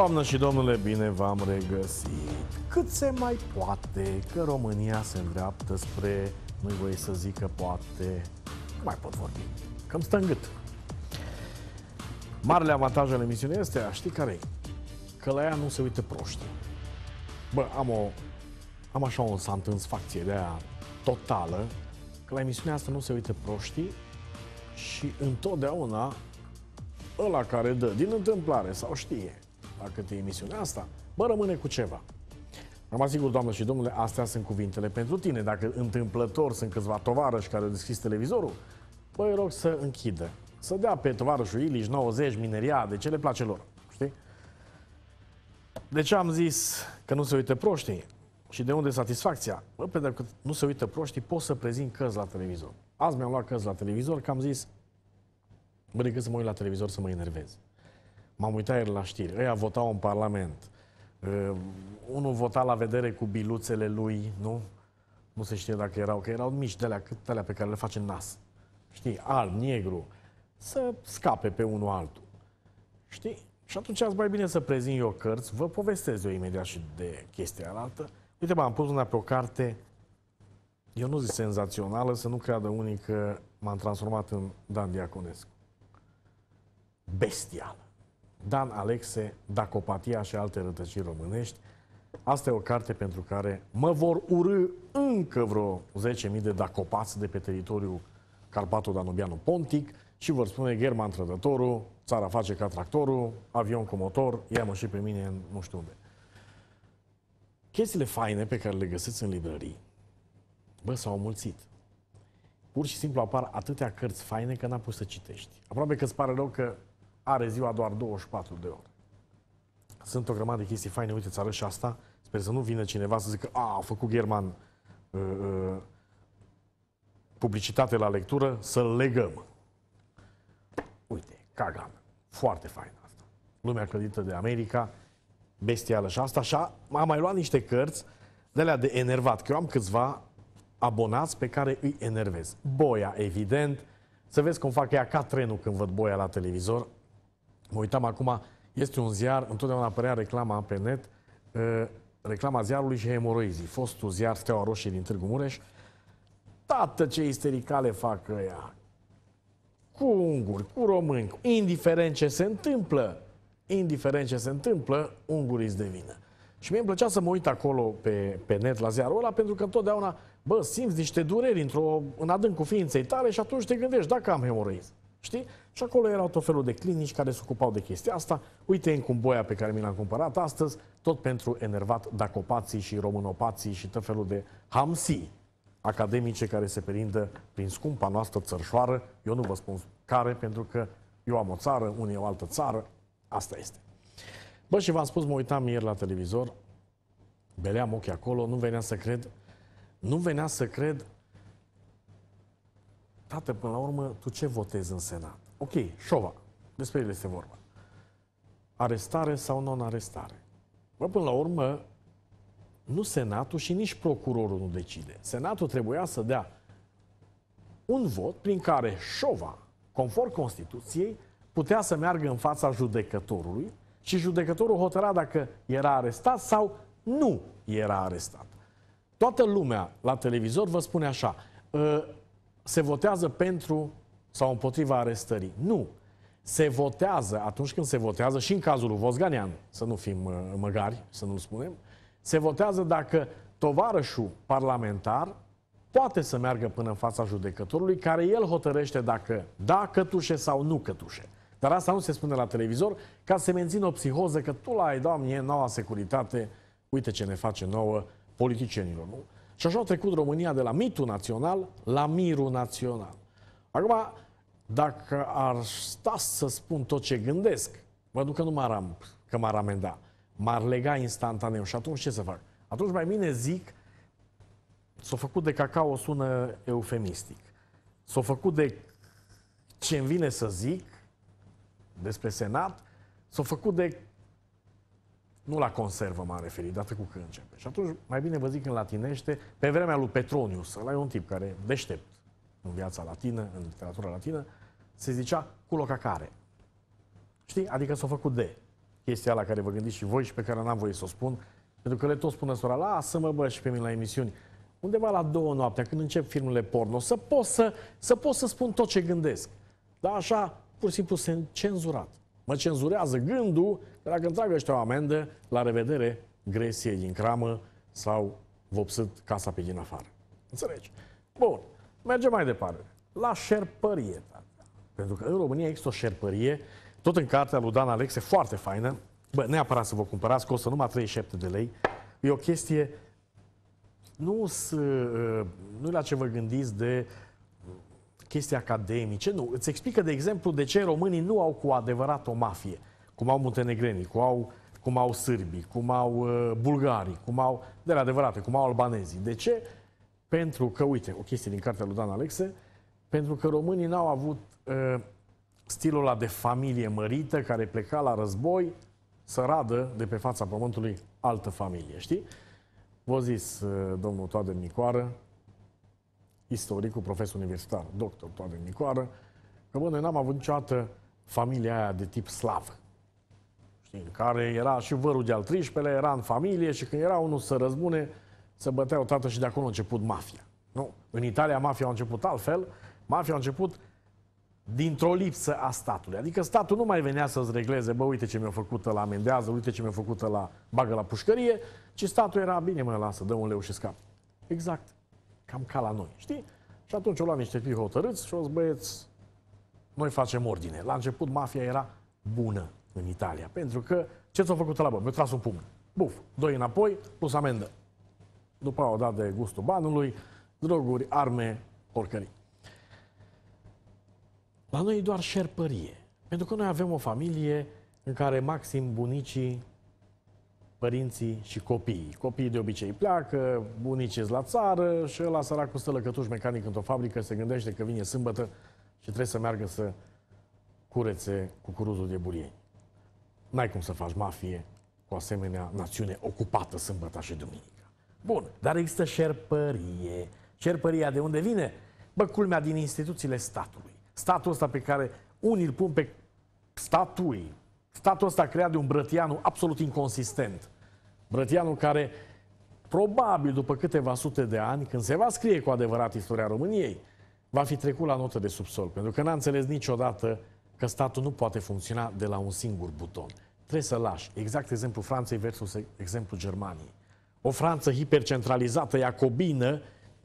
Doamnă și domnule, bine v-am regăsit! Cât se mai poate că România se îndreaptă spre, nu-i voie să zic că poate, nu mai pot vorbi, că îmi stă în gât. Marele avantaj al emisiunii este, știi care e? Că la ea nu se uită proști. Bă, am o... Am așa o facție de aia totală, că la emisiunea asta nu se uită proști și întotdeauna ăla care dă din întâmplare sau știe cât e emisiunea asta, mă rămâne cu ceva. Am sigur, doamnă și domnule, astea sunt cuvintele pentru tine. Dacă întâmplător sunt câțiva tovarăși care au deschis televizorul, băi, rog să închidă. Să dea pe tovarășul Iliș 90, mineria, de ce le place lor. Știi? De ce am zis că nu se uită proștii? Și de unde satisfacția? Bă, pentru că nu se uită proștii, pot să prezint căz la televizor. Azi mi-am luat căz la televizor, că am zis, bă, decât să mă uit la televizor să mă enervez. M-am uitat el la știri. Ăia votau în Parlament. Uh, unul vota la vedere cu biluțele lui, nu? Nu se știe dacă erau, că erau mici de alea, cât de alea pe care le face nas. Știi, alb, negru. Să scape pe unul altul. Știi? Și atunci ați mai bine să prezint eu cărți, vă povestesc eu imediat și de chestia altă. Uite, m am pus una pe o carte, eu nu zic senzațională, să nu creadă unii că m-am transformat în Dan Diaconescu. Bestială. Dan Alexe, Dacopatia și alte rătăciri românești. Asta e o carte pentru care mă vor urâ încă vreo 10.000 de dacopați de pe teritoriul Carpato-Danubianu-Pontic și vor spune German Trădătorul, țara face ca tractorul, avion cu motor, ia-mă și pe mine în nu știu unde. Chestiile faine pe care le găsiți în librării, bă, s-au mulțit. Pur și simplu apar atâtea cărți faine că n-a pus să citești. Aproape că îți pare rău că are ziua doar 24 de ore. Sunt o grămadă de chestii faine, uite, ți și asta. Sper să nu vină cineva să zică, a, a făcut German uh, uh, publicitate la lectură, să-l legăm. Uite, Kagan, foarte fain asta. Lumea credită de America, bestială și asta. Așa, am mai luat niște cărți de alea de enervat, că eu am câțiva abonați pe care îi enervez. Boia, evident, să vezi cum fac ea ca trenul când văd boia la televizor, Mă uitam acum, este un ziar, întotdeauna apărea reclama pe net, reclama ziarului și hemoroizii, fostul ziar Steaua Roșie din Târgu Mureș. Tată ce istericale fac ăia! Cu unguri, cu români, indiferent ce se întâmplă, indiferent ce se întâmplă, ungurii îți devină. Și mie îmi plăcea să mă uit acolo pe, pe net la ziarul ăla, pentru că întotdeauna, bă, simți niște dureri într-o, în adâncul ființei tale și atunci te gândești, dacă am hemoroizi. Știi? Și acolo erau tot felul de clinici care se ocupau de chestia asta. Uite în cum boia pe care mi l-am cumpărat astăzi, tot pentru enervat dacopații și românopații și tot felul de hamsi, academice care se perindă prin scumpa noastră țărșoară. Eu nu vă spun care, pentru că eu am o țară, unii o altă țară. Asta este. Bă, și v-am spus, mă uitam ieri la televizor, beleam ochii acolo, nu venea să cred, nu venea să cred tată, până la urmă, tu ce votezi în Senat? Ok, șova. Despre el este vorba. Arestare sau non-arestare? Bă, până la urmă, nu Senatul și nici procurorul nu decide. Senatul trebuia să dea un vot prin care șova, conform Constituției, putea să meargă în fața judecătorului și judecătorul hotăra dacă era arestat sau nu era arestat. Toată lumea la televizor vă spune așa, ă, se votează pentru sau împotriva arestării. Nu. Se votează atunci când se votează, și în cazul lui Vosganian, să nu fim uh, măgari, să nu spunem, se votează dacă tovarășul parlamentar poate să meargă până în fața judecătorului, care el hotărăște dacă da cătușe sau nu cătușe. Dar asta nu se spune la televizor, ca să mențină o psihoză că tu la ai, doamne, noua securitate, uite ce ne face nouă politicienilor. Nu? Și așa a trecut România de la mitul național la mirul național. Acum, dacă ar sta să spun tot ce gândesc, mă duc că nu m-ar, că m amenda, m-ar lega instantaneu. Și atunci ce să fac? Atunci mai bine zic, s-a făcut de cacao sună eufemistic. S-a făcut de ce mi vine să zic despre Senat, s-a făcut de nu la conservă m-am referit, dată cu când începe. Și atunci, mai bine vă zic în latinește, pe vremea lui Petronius, ăla e un tip care deștept în viața latină, în literatura latină, se zicea culocacare. Știi? Adică s-a făcut de chestia la care vă gândiți și voi și pe care n-am voie să o spun, pentru că le tot spune sora, lasă-mă bă și pe mine la emisiuni. Undeva la două noaptea, când încep filmele porno, să pot să, să, pot să spun tot ce gândesc. Dar așa, pur și simplu, sunt cenzurat mă cenzurează gândul că dacă îmi trag ăștia o amendă, la revedere, gresie din cramă sau vopsit casa pe din afară. Înțelegi? Bun, mergem mai departe. La șerpărie. Pentru că în România există o șerpărie, tot în cartea lui Dan Alexe, foarte faină. Bă, neapărat să vă cumpărați, costă numai 37 de lei. E o chestie nu uh, nu la ce vă gândiți de chestii academice, nu. Îți explică, de exemplu, de ce românii nu au cu adevărat o mafie, cum au muntenegrenii, cum au, cum au sârbii, cum au uh, bulgarii, cum au, de la adevărate, cum au albanezii. De ce? Pentru că, uite, o chestie din cartea lui Dan Alexe, pentru că românii n-au avut uh, stilul ăla de familie mărită care pleca la război să radă de pe fața pământului altă familie, știi? V-a zis uh, domnul Toader Nicoară, istoricul, profesor universitar, doctor Toade Nicoară, că bă, noi n-am avut niciodată familia aia de tip slav. Știi, care era și vărul de-al 13-lea, era în familie și când era unul să răzbune, se o tată și de acolo a început mafia. Nu. În Italia mafia a început altfel. Mafia a început dintr-o lipsă a statului. Adică statul nu mai venea să-ți regleze, bă, uite ce mi-a făcut la amendează, uite ce mi-a făcut la bagă la pușcărie, ci statul era, bine mă, lasă, dă un leu și scap. Exact cam ca la noi, știi? Și atunci au luat niște tipi hotărâți și au zis, băieți, noi facem ordine. La început mafia era bună în Italia, pentru că ce ți-a făcut la bă? Mi-a tras un pumn. Buf, doi înapoi, plus amendă. După au dat de gustul banului, droguri, arme, porcării. La noi e doar șerpărie. Pentru că noi avem o familie în care maxim bunicii părinții și copiii. Copiii de obicei pleacă, bunicii la țară și ăla săracul stă lăcătuș mecanic într-o fabrică, se gândește că vine sâmbătă și trebuie să meargă să curețe cucuruzul de burieni. N-ai cum să faci mafie cu asemenea națiune ocupată sâmbătă și duminică. Bun, dar există șerpărie. Șerpăria de unde vine? Bă, culmea din instituțiile statului. Statul ăsta pe care unii îl pun pe statui, Statul ăsta creat de un Brătianu absolut inconsistent. Brătianu care, probabil după câteva sute de ani, când se va scrie cu adevărat istoria României, va fi trecut la notă de subsol, pentru că n-a înțeles niciodată că statul nu poate funcționa de la un singur buton. Trebuie să lași. Exact exemplu Franței versus exemplu Germaniei. O Franță hipercentralizată, iacobină,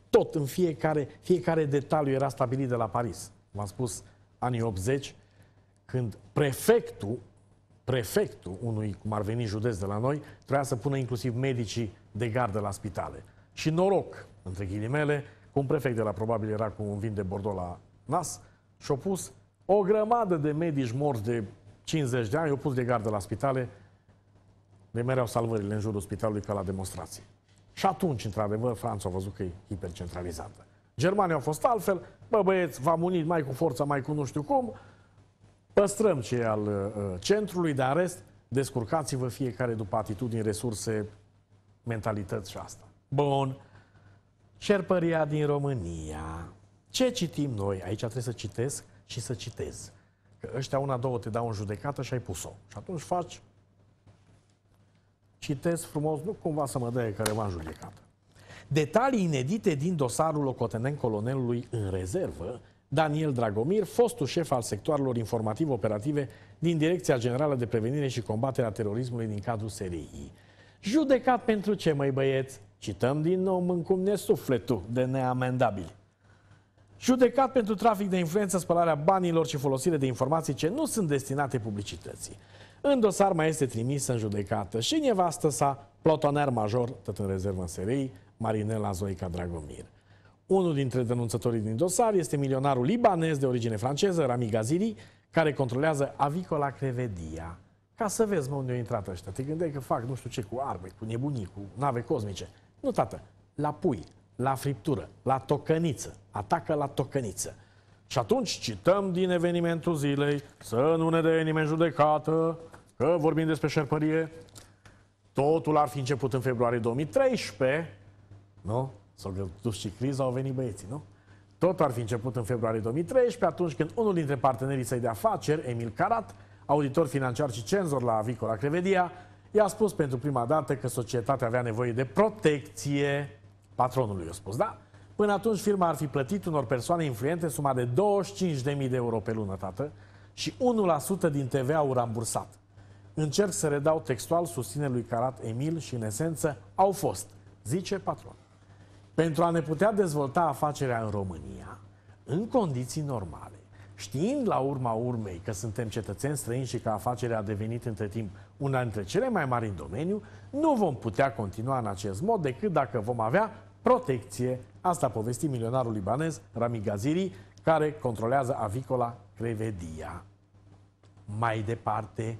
tot în fiecare, fiecare detaliu era stabilit de la Paris. V-am spus anii 80, când prefectul prefectul unui, cum ar veni, județ de la noi, trebuia să pună inclusiv medicii de gardă la spitale. Și noroc, între ghilimele, cu un prefect de la probabil era cu un vin de Bordeaux la nas și-a pus o grămadă de medici morți de 50 de ani, i a pus de gardă la spitale, de mereu salvările în jurul spitalului ca la demonstrații. Și atunci, într-adevăr, Franța a văzut că e hipercentralizată. Germania a fost altfel, bă băieți, v-am unit mai cu forța, mai cu nu știu cum, Păstrăm cei al uh, centrului, dar rest, descurcați-vă fiecare după atitudini, resurse, mentalități și asta. Bun. Cerpăria din România. Ce citim noi? Aici trebuie să citesc și să citez. Că ăștia una, două te dau în judecată și ai pus-o. Și atunci faci citesc frumos, nu cumva să mă dea m în judecată. Detalii inedite din dosarul locotenent colonelului în rezervă Daniel Dragomir, fostul șef al sectoarelor informativ-operative din Direcția Generală de Prevenire și Combatere a Terorismului din cadrul SRI. Judecat pentru ce, mai băieți? Cităm din nou mâncumne sufletul de neamendabil. Judecat pentru trafic de influență, spălarea banilor și folosire de informații ce nu sunt destinate publicității. În dosar mai este trimisă în judecată și nevastă sa, plotoner major, tot în rezervă în SRI, Marinela Zoica Dragomir. Unul dintre denunțătorii din dosar este milionarul libanez de origine franceză, Rami Gaziri, care controlează Avicola Crevedia. Ca să vezi, mă, unde au intrat ăștia. Te gândeai că fac nu știu ce cu arme, cu nebunii, cu nave cosmice. Nu, tată, la pui, la friptură, la tocăniță. Atacă la tocăniță. Și atunci cităm din evenimentul zilei, să nu ne dea nimeni judecată, că vorbim despre șerpărie. Totul ar fi început în februarie 2013, nu? s-au dus și criza, au venit băieții, nu? Tot ar fi început în februarie 2013, atunci când unul dintre partenerii săi de afaceri, Emil Carat, auditor financiar și cenzor la Vicola Crevedia, i-a spus pentru prima dată că societatea avea nevoie de protecție patronului, i-a spus, da? Până atunci firma ar fi plătit unor persoane influente suma de 25.000 de euro pe lună, tată, și 1% din TVA-ul rambursat. Încerc să redau textual susține lui Carat Emil și, în esență, au fost, zice patron. Pentru a ne putea dezvolta afacerea în România, în condiții normale, știind la urma urmei că suntem cetățeni străini și că afacerea a devenit între timp una dintre cele mai mari în domeniu, nu vom putea continua în acest mod decât dacă vom avea protecție. Asta povesti milionarul libanez Rami Gaziri, care controlează avicola Crevedia. Mai departe,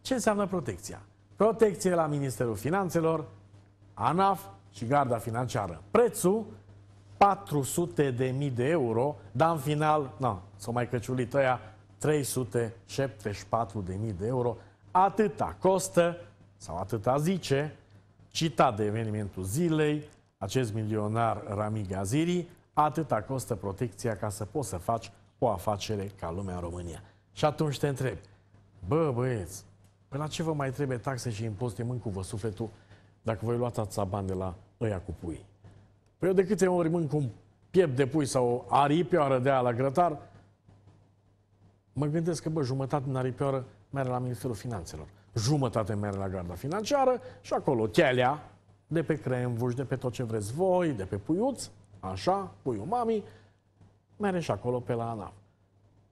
ce înseamnă protecția? Protecție la Ministerul Finanțelor, ANAF, și garda financiară. Prețul 400 de mii de euro, dar în final, na, s-au mai căciulit ăia 374 de mii de euro. Atâta costă, sau atâta zice, citat de evenimentul zilei, acest milionar Rami Gaziri, atâta costă protecția ca să poți să faci o afacere ca lumea în România. Și atunci te întrebi, bă băieți, pe la ce vă mai trebuie taxe și impozite, mâncu-vă sufletul, dacă voi luați ața bani de la ăia cu pui. Păi eu de câte ori mânc un piept de pui sau aripioară de aia la grătar, mă gândesc că, bă, jumătate din aripioară merge la Ministerul Finanțelor, jumătate merge la garda financiară și acolo chelea de pe cremvuș, de pe tot ce vreți voi, de pe puiuț, așa, puiul mami, merge și acolo pe la ANAF.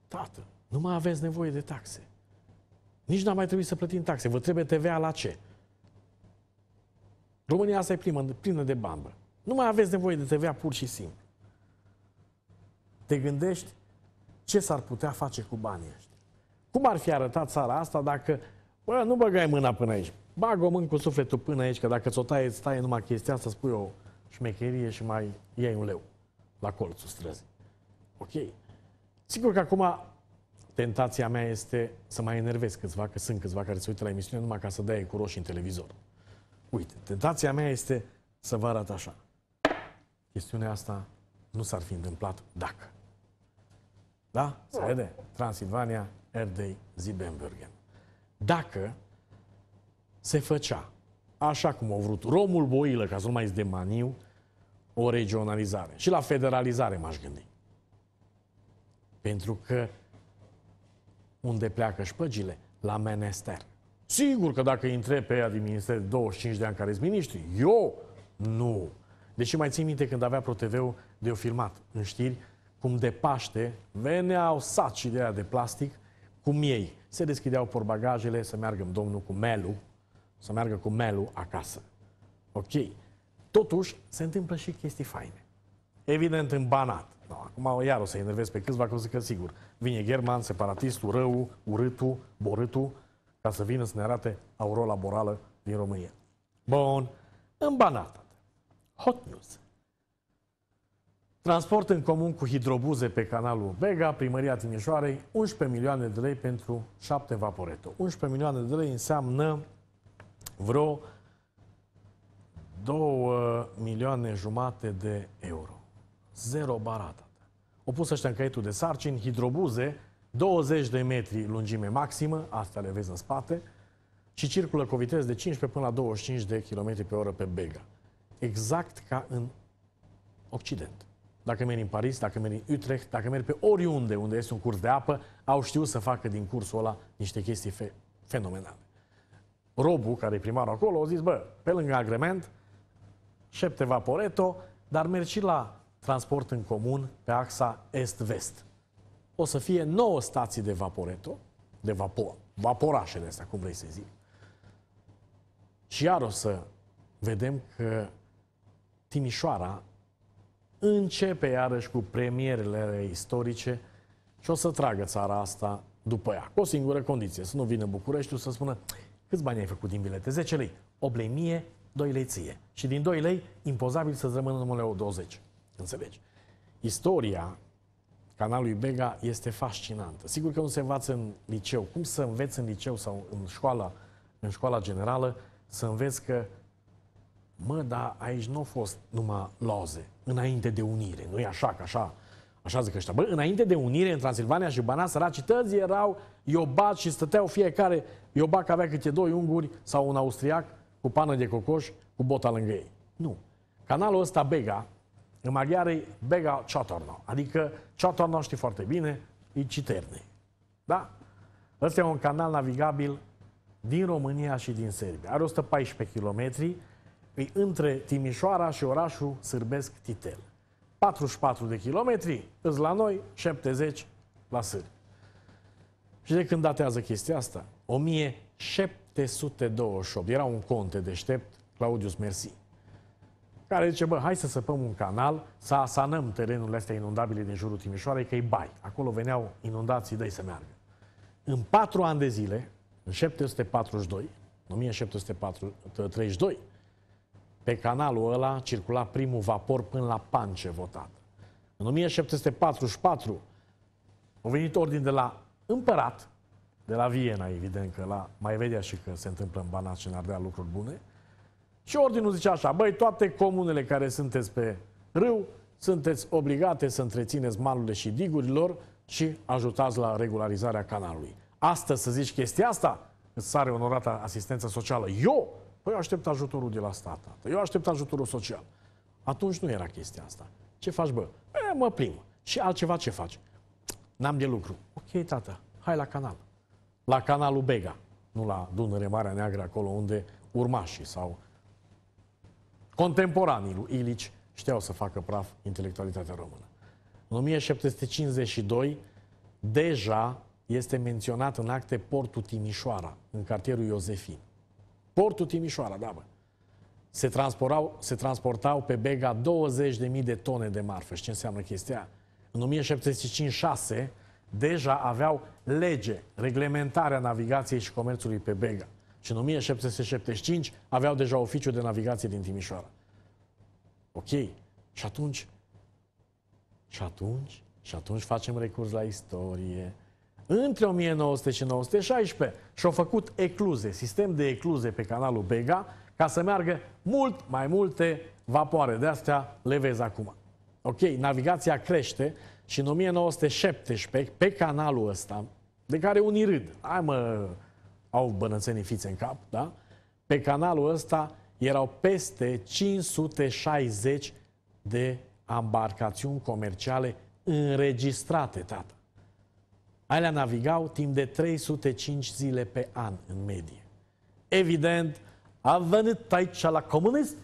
Tată, nu mai aveți nevoie de taxe. Nici n-am mai trebuit să plătim taxe. Vă trebuie TVA la ce? România asta e plină, plină de bandă. Nu mai aveți nevoie de TVA pur și simplu. Te gândești ce s-ar putea face cu banii ăștia. Cum ar fi arătat țara asta dacă, bă, nu băgai mâna până aici, bag o mână cu sufletul până aici, că dacă ți-o taie, îți taie numai chestia asta, spui o șmecherie și mai iei un leu la colțul străzii. Ok. Sigur că acum tentația mea este să mai enervez câțiva, că sunt câțiva care se uită la emisiune numai ca să dea cu roșii în televizor. Uite, tentația mea este să vă arăt așa. Chestiunea asta nu s-ar fi întâmplat dacă. Da? Se da. vede? Transilvania, Erdei, Ziebenbergen. Dacă se făcea așa cum au vrut Romul Boilă, ca să nu mai de maniu, o regionalizare. Și la federalizare m-aș gândi. Pentru că unde pleacă șpăgile? La menester. Sigur că dacă intre pe ea din minister 25 de ani care miniștri, eu nu. Deși mai țin minte când avea ProTV-ul de o filmat în știri, cum de Paște veneau saci de aia de plastic cu miei. Se deschideau porbagajele să meargă domnul cu melu, să meargă cu melu acasă. Ok. Totuși, se întâmplă și chestii faine. Evident, în banat. No, acum iar o să enervez pe câțiva, că o să că sigur. Vine German, separatistul, rău, urâtul, borâtul, ca să vină să ne arate aurola borală din România. Bun, în Banat. Hot news. Transport în comun cu hidrobuze pe canalul Bega, primăria Timișoarei, 11 milioane de lei pentru 7 vaporeto. 11 milioane de lei înseamnă vreo 2 milioane jumate de euro. Zero barată. Opus ăștia în caietul de sarcini, hidrobuze, 20 de metri lungime maximă, asta le vezi în spate, și circulă cu viteză de 15 până la 25 de km pe oră pe Bega. Exact ca în Occident. Dacă mergi în Paris, dacă mergi în Utrecht, dacă mergi pe oriunde unde este un curs de apă, au știut să facă din cursul ăla niște chestii fe- fenomenale. Robu, care e primarul acolo, a zis, bă, pe lângă agrement, șepte vaporeto, dar mergi și la transport în comun pe axa est-vest o să fie 9 stații de vaporeto, de vapor, vaporașele astea, cum vrei să zic. Și iar o să vedem că Timișoara începe iarăși cu premierele istorice și o să tragă țara asta după ea. Cu o singură condiție, să nu vină Bucureștiul să spună câți bani ai făcut din bilete? 10 lei, 8 2 lei ție. Și din 2 lei, impozabil să-ți rămână numele 20. Înțelegi? Istoria Canalul Ibega Bega este fascinantă. Sigur că nu se învață în liceu. Cum să înveți în liceu sau în școala, în școala generală, să înveți că mă, dar aici nu au fost numai loze, înainte de unire. Nu e așa, că așa, așa zic ăștia. Bă, înainte de unire, în Transilvania și Banat, săraci tăzi erau iobaci și stăteau fiecare. Iobac avea câte doi unguri sau un austriac cu pană de cocoș, cu bota lângă ei. Nu. Canalul ăsta Bega, în maghiară e bega ciotorno, adică ciotorno știi foarte bine, e citerni. Da? Ăsta e un canal navigabil din România și din Serbia. Are 114 km, e între Timișoara și orașul sârbesc Titel. 44 de kilometri, îți la noi, 70 la sârbi. Și de când datează chestia asta? 1728. Era un conte deștept, Claudius Mersi care zice, bă, hai să săpăm un canal, să asanăm terenurile astea inundabile din jurul Timișoarei, că e bai. Acolo veneau inundații, dă să meargă. În patru ani de zile, în 742, în 1732, pe canalul ăla circula primul vapor până la Pance votat. În 1744 a venit ordin de la împărat, de la Viena, evident, că la, mai vedea și că se întâmplă în Banat și în Ardea lucruri bune, și ordinul zice așa, băi, toate comunele care sunteți pe râu, sunteți obligate să întrețineți malurile și digurilor și ajutați la regularizarea canalului. Astăzi să zici chestia asta, îți sare onorată asistență socială. Eu? Păi eu aștept ajutorul de la stat, tată. Eu aștept ajutorul social. Atunci nu era chestia asta. Ce faci, bă? E, mă plim. Și altceva ce faci? N-am de lucru. Ok, tată, hai la canal. La canalul Bega, nu la Dunăre Marea Neagră, acolo unde urmașii sau Contemporanii lui Ilici știau să facă praf intelectualitatea română. În 1752 deja este menționat în acte portul Timișoara, în cartierul Iosefin. Portul Timișoara, da, bă. Se, transportau, se transportau pe bega 20.000 de tone de marfă. Și ce înseamnă chestia? În 1756 deja aveau lege, reglementarea navigației și comerțului pe bega și în 1775 aveau deja oficiu de navigație din Timișoara. Ok. Și atunci, și atunci, și atunci facem recurs la istorie. Între 1900 și 1916 și-au făcut ecluze, sistem de ecluze pe canalul Bega, ca să meargă mult mai multe vapoare. De astea le vezi acum. Ok, navigația crește și în 1917, pe canalul ăsta, de care unii râd. Hai mă, au bănățenii fițe în cap, da? Pe canalul ăsta erau peste 560 de ambarcațiuni comerciale înregistrate, tată. Alea navigau timp de 305 zile pe an, în medie. Evident, a venit aici la comunism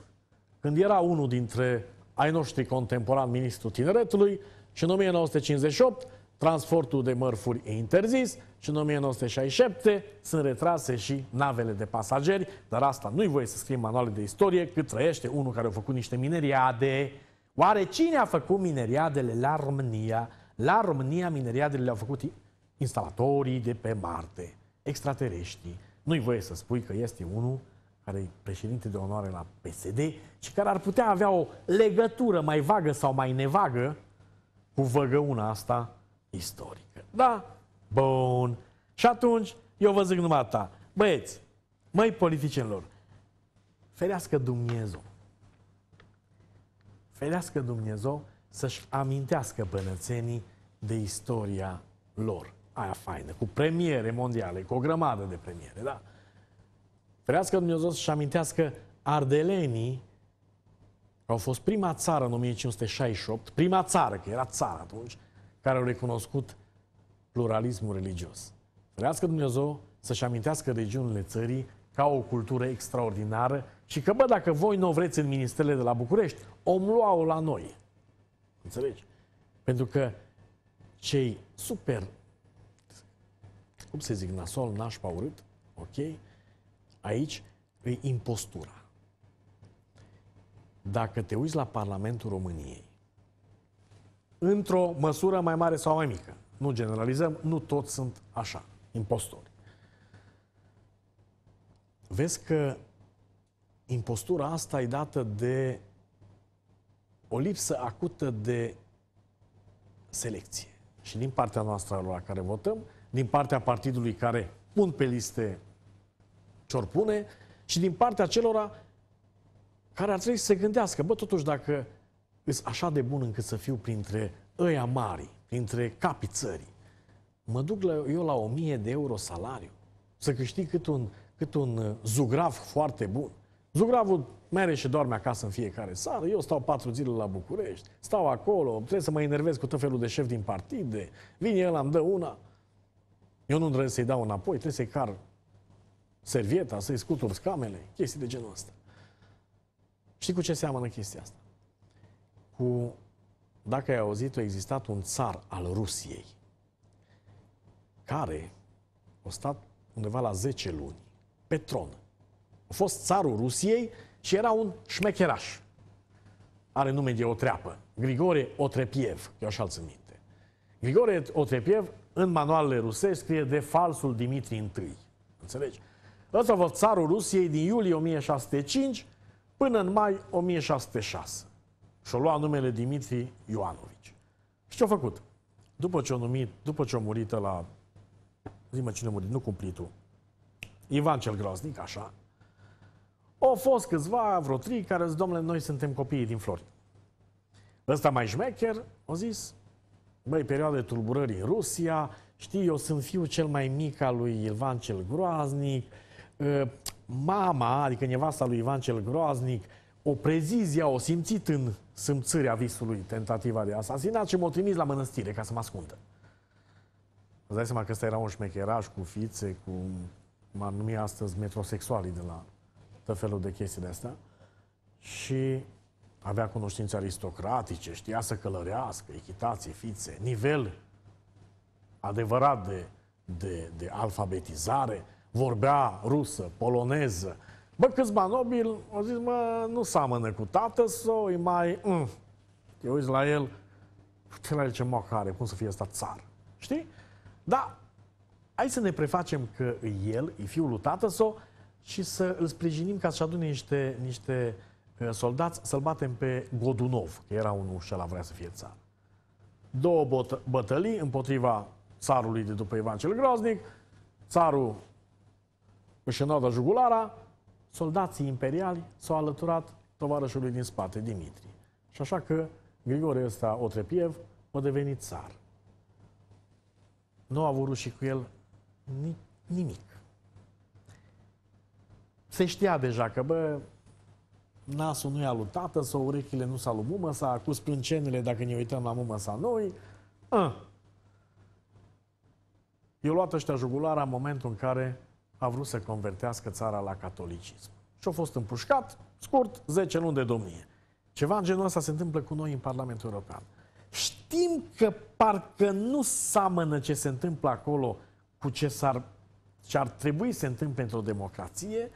când era unul dintre ai noștri contemporani ministru tineretului și în 1958 Transportul de mărfuri e interzis și în 1967 sunt retrase și navele de pasageri, dar asta nu-i voie să scrie manuale de istorie, cât trăiește unul care a făcut niște mineriade. Oare cine a făcut mineriadele la România? La România mineriadele le-au făcut instalatorii de pe Marte, extraterestrii. Nu-i voie să spui că este unul care e președinte de onoare la PSD și care ar putea avea o legătură mai vagă sau mai nevagă cu văgăuna asta istorică. Da? Bun. Și atunci, eu vă zic numai ta. Băieți, măi politicienilor, ferească Dumnezeu. Ferească Dumnezeu să-și amintească bănățenii de istoria lor. Aia faină, cu premiere mondiale, cu o grămadă de premiere, da? Ferească Dumnezeu să-și amintească ardelenii au fost prima țară în 1568, prima țară, că era țară atunci, care au recunoscut pluralismul religios. Ferească Dumnezeu să-și amintească regiunile țării ca o cultură extraordinară și că, bă, dacă voi nu vreți în ministerele de la București, om lua-o la noi. Înțelegi? Pentru că cei super, cum se zic, nasol, nașpa, urât, ok? Aici e impostura. Dacă te uiți la Parlamentul României, într-o măsură mai mare sau mai mică. Nu generalizăm, nu toți sunt așa, impostori. Vezi că impostura asta e dată de o lipsă acută de selecție. Și din partea noastră la care votăm, din partea partidului care pun pe liste pune și din partea celora care ar trebui să se gândească, bă, totuși, dacă sunt așa de bun încât să fiu printre ăia mari, printre capii țării. Mă duc la, eu la 1000 de euro salariu să câștig cât un, cât un uh, zugrav foarte bun. Zugravul merge și doarme acasă în fiecare seară, eu stau patru zile la București, stau acolo, trebuie să mă enervez cu tot felul de șef din partide, vine el, îmi dă una, eu nu trebuie să-i dau înapoi, trebuie să-i car servieta, să-i scutur scamele, chestii de genul ăsta. Știi cu ce seamănă chestia asta? cu, dacă ai auzit, a existat un țar al Rusiei care a stat undeva la 10 luni pe tron. A fost țarul Rusiei și era un șmecheraș. Are nume de treapă. Grigore Otrepiev, eu așa-l țin minte. Grigore Otrepiev, în manualele rusești, scrie de falsul Dimitri I. Înțelegi? Ăsta a fost țarul Rusiei din iulie 1605 până în mai 1606 și o lua numele Dimitri Ioanovici. Și ce-a făcut? După ce a numit, după ce a murit la... Zi-mă cine a murit, nu cumplitul. Ivan cel Groznic, așa. Au fost câțiva, vreo tri, care zic, domnule, noi suntem copiii din Flori. Ăsta mai șmecher, a zis, băi, perioada de tulburări în Rusia, știi, eu sunt fiul cel mai mic al lui Ivan cel Groaznic, ă, mama, adică nevasta lui Ivan cel Groaznic, o prezizia o simțit în sâmțârea visului tentativa de asasinat și m-o trimis la mănăstire ca să mă ascundă. Îți dai seama că ăsta era un șmecheraj cu fițe, cu m-ar astăzi metrosexualii de la tot felul de chestii de astea. Și avea cunoștințe aristocratice, știa să călărească, echitație, fițe, nivel adevărat de, de, de alfabetizare, vorbea rusă, poloneză, Bă, câțiva nobil o zis, mă, nu seamănă cu tată sau e mai... Mm. Te uiți la el, ce la el ce are, cum să fie ăsta țar. Știi? Dar hai să ne prefacem că e el, e fiul lui tată sau și să îl sprijinim ca să adune niște, niște uh, soldați, să-l batem pe Godunov, că era unul și la vrea să fie țar. Două bătălii împotriva țarului de după Ivan cel Groznic, țarul își înodă jugulara, soldații imperiali s-au alăturat tovarășului din spate, Dimitri. Și așa că Grigore ăsta Otrepiev a devenit țar. Nu a avut și cu el ni- nimic. Se știa deja că, bă, nasul nu e lui sau urechile nu s au lumumă, s-a acus plâncenele dacă ne uităm la mumă sa noi. A. Ah. Eu luat ăștia jugulara în momentul în care a vrut să convertească țara la catolicism. Și a fost împușcat, scurt, 10 luni de domnie. Ceva în genul ăsta se întâmplă cu noi în Parlamentul European. Știm că parcă nu seamănă ce se întâmplă acolo cu ce, s-ar, ce ar trebui să se întâmple într-o democrație.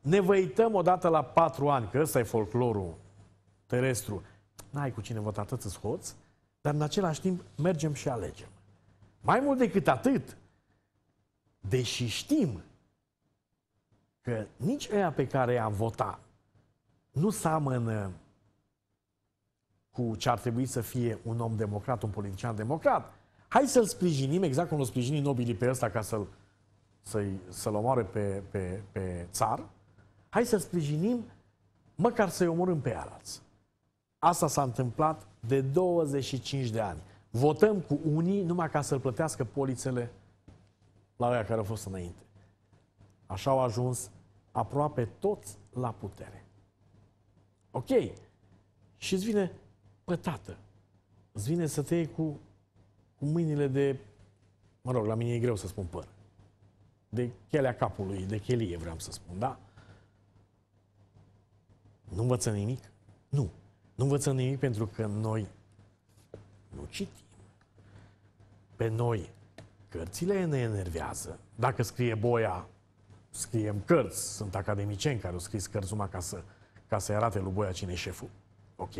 Ne uităm odată la patru ani, că ăsta e folclorul terestru. N-ai cu cine vota atât îți hoți, dar în același timp mergem și alegem. Mai mult decât atât, Deși știm că nici ăia pe care i-am votat nu seamănă cu ce ar trebui să fie un om democrat, un politician democrat, hai să-l sprijinim exact cum l sprijinim nobilii pe ăsta ca să-l să să omoare pe, pe, pe țar, hai să-l sprijinim măcar să-i omorâm pe alții. Asta s-a întâmplat de 25 de ani. Votăm cu unii numai ca să-l plătească polițele la aia care au fost înainte. Așa au ajuns aproape toți la putere. Ok. Și îți vine pătată. Îți vine să te iei cu, cu mâinile de... Mă rog, la mine e greu să spun păr. De chelea capului, de chelie vreau să spun, da? Nu învăță nimic? Nu. Nu învăță nimic pentru că noi nu citim. Pe noi Cărțile ne enervează. Dacă scrie Boia, scriem cărți. Sunt academicieni care au scris cărți numai ca să, ca să arate lui Boia cine e șeful. Ok.